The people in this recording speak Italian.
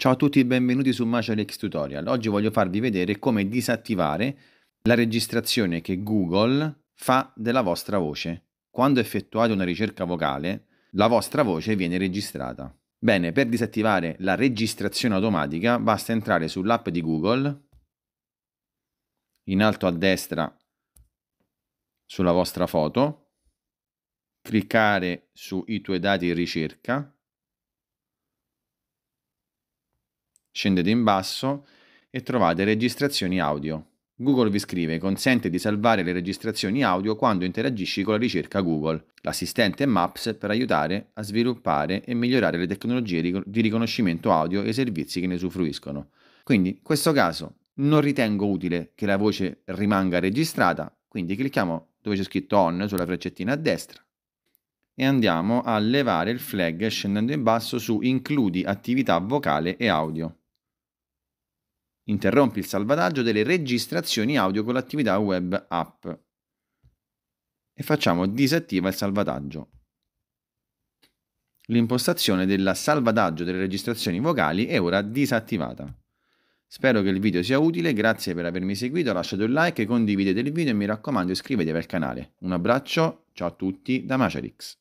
Ciao a tutti e benvenuti su Maciarex Tutorial. Oggi voglio farvi vedere come disattivare la registrazione che Google fa della vostra voce. Quando effettuate una ricerca vocale, la vostra voce viene registrata. Bene, per disattivare la registrazione automatica basta entrare sull'app di Google, in alto a destra sulla vostra foto, cliccare su i tuoi dati ricerca, scendete in basso e trovate registrazioni audio. Google vi scrive consente di salvare le registrazioni audio quando interagisci con la ricerca Google, l'assistente Maps per aiutare a sviluppare e migliorare le tecnologie di riconoscimento audio e i servizi che ne usufruiscono. Quindi, in questo caso, non ritengo utile che la voce rimanga registrata, quindi clicchiamo dove c'è scritto on sulla freccettina a destra e andiamo a levare il flag scendendo in basso su includi attività vocale e audio. Interrompi il salvataggio delle registrazioni audio con l'attività web app e facciamo disattiva il salvataggio. L'impostazione del salvataggio delle registrazioni vocali è ora disattivata. Spero che il video sia utile, grazie per avermi seguito, lasciate un like, condividete il video e mi raccomando iscrivetevi al canale. Un abbraccio, ciao a tutti da Macerix.